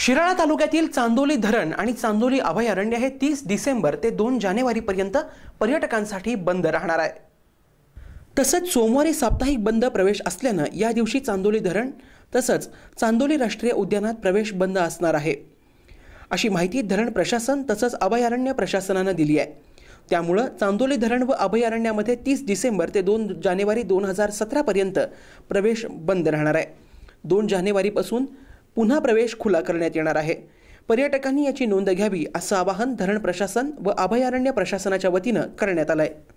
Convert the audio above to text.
शिराळा तालुक्यातील चांदोली धरण आणि चांदोली अभयारण्य हे तीस डिसेंबर ते दोन जानेवारीपर्यंत पर्यटकांसाठी बंद राहणार आहे तसंच सोमवारी साप्ताहिक बंद प्रवेश असल्यानं या दिवशी चांदोली धरण तसंच चांदोली राष्ट्रीय उद्यानात प्रवेश बंद असणार आहे अशी माहिती धरण प्रशासन तसंच अभयारण्य प्रशासनानं दिली आहे त्यामुळं चांदोली धरण व अभयारण्यामध्ये तीस डिसेंबर ते दोन जानेवारी दोन हजार सतरापर्यंत प्रवेश बंद राहणार आहे दोन जानेवारीपासून पुन्हा प्रवेश खुला करण्यात येणार आहे पर्यटकांनी याची नोंद घ्यावी असं आवाहन धरण प्रशासन व अभयारण्य प्रशासनाच्या वतीनं करण्यात आलं आहे